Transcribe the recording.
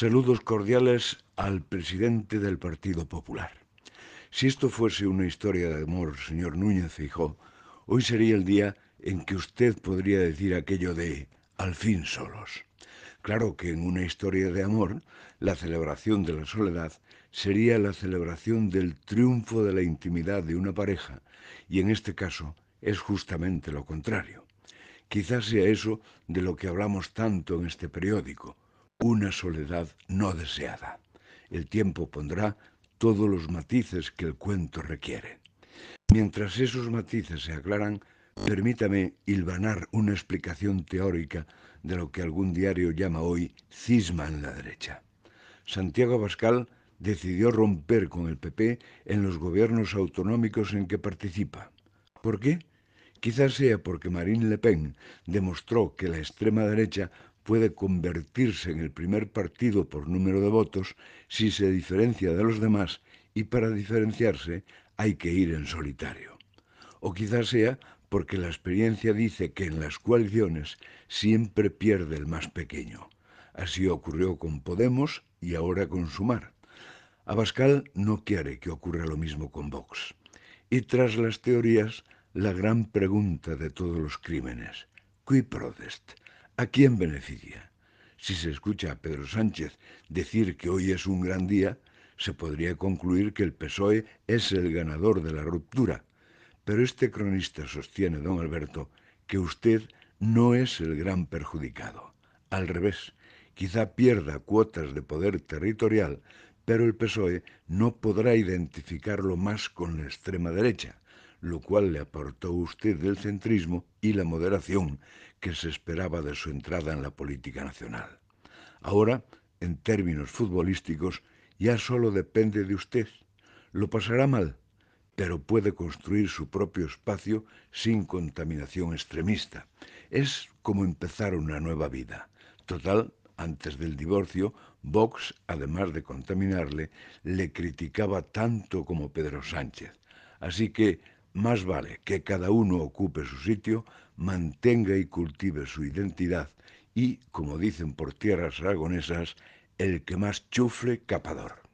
Saludos cordiales al presidente del Partido Popular. Si esto fuese una historia de amor, señor Núñez Fijó, hoy sería el día en que usted podría decir aquello de al fin solos. Claro que en una historia de amor, la celebración de la soledad sería la celebración del triunfo de la intimidad de una pareja, y en este caso es justamente lo contrario. Quizás sea eso de lo que hablamos tanto en este periódico, una soledad no deseada. El tiempo pondrá todos los matices que el cuento requiere. Mientras esos matices se aclaran, permítame hilvanar una explicación teórica de lo que algún diario llama hoy cisma en la derecha. Santiago Abascal decidió romper con el PP en los gobiernos autonómicos en que participa. ¿Por qué? Quizás sea porque Marine Le Pen demostró que la extrema derecha puede convertirse en el primer partido por número de votos si se diferencia de los demás y para diferenciarse hay que ir en solitario. O quizás sea porque la experiencia dice que en las coaliciones siempre pierde el más pequeño. Así ocurrió con Podemos y ahora con Sumar. Abascal no quiere que ocurra lo mismo con Vox. Y tras las teorías, la gran pregunta de todos los crímenes. ¿Qui protest. ¿A quién beneficia? Si se escucha a Pedro Sánchez decir que hoy es un gran día, se podría concluir que el PSOE es el ganador de la ruptura. Pero este cronista sostiene, don Alberto, que usted no es el gran perjudicado. Al revés, quizá pierda cuotas de poder territorial, pero el PSOE no podrá identificarlo más con la extrema derecha lo cual le aportó usted del centrismo y la moderación que se esperaba de su entrada en la política nacional. Ahora, en términos futbolísticos, ya solo depende de usted. Lo pasará mal, pero puede construir su propio espacio sin contaminación extremista. Es como empezar una nueva vida. Total, antes del divorcio, Vox, además de contaminarle, le criticaba tanto como Pedro Sánchez. Así que más vale que cada uno ocupe su sitio, mantenga y cultive su identidad y, como dicen por tierras aragonesas, el que más chufle capador.